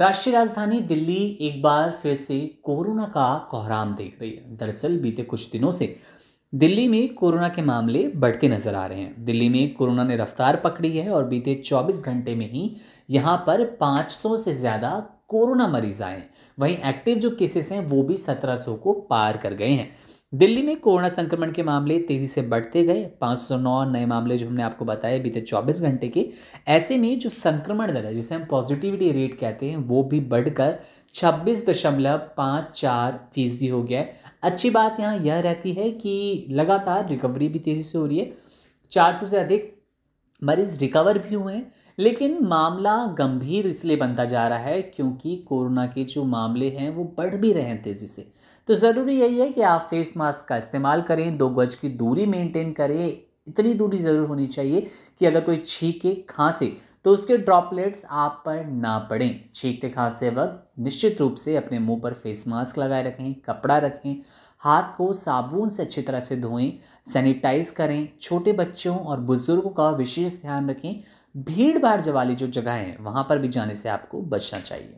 राष्ट्रीय राजधानी दिल्ली एक बार फिर से कोरोना का कोहराम देख रही है दरअसल बीते कुछ दिनों से दिल्ली में कोरोना के मामले बढ़ते नजर आ रहे हैं दिल्ली में कोरोना ने रफ्तार पकड़ी है और बीते 24 घंटे में ही यहाँ पर 500 से ज़्यादा कोरोना मरीज आए हैं वहीं एक्टिव जो केसेस हैं वो भी 1700 को पार कर गए हैं दिल्ली में कोरोना संक्रमण के मामले तेजी से बढ़ते गए 509 नए मामले जो हमने आपको बताए बीते 24 घंटे के ऐसे में जो संक्रमण दर है जिसे हम पॉजिटिविटी रेट कहते हैं वो भी बढ़कर छब्बीस दशमलव पाँच चार फीसदी हो गया है अच्छी बात यहाँ यह रहती है कि लगातार रिकवरी भी तेज़ी से हो रही है 400 से अधिक मरीज रिकवर भी हुए हैं लेकिन मामला गंभीर इसलिए बनता जा रहा है क्योंकि कोरोना के जो मामले हैं वो बढ़ भी रहे हैं तेज़ी से तो ज़रूरी यही है कि आप फेस मास्क का इस्तेमाल करें दो गज की दूरी मेंटेन करें इतनी दूरी ज़रूर होनी चाहिए कि अगर कोई छींके खांसे तो उसके ड्रॉपलेट्स आप पर ना पड़ें छींकते खांसते वक्त निश्चित रूप से अपने मुंह पर फेस मास्क लगाए रखें कपड़ा रखें हाथ को साबुन से अच्छी तरह से धोएं सैनिटाइज करें छोटे बच्चों और बुज़ुर्गों का विशेष ध्यान रखें भीड़ भाड़ वाली जो जगह है वहाँ पर भी जाने से आपको बचना चाहिए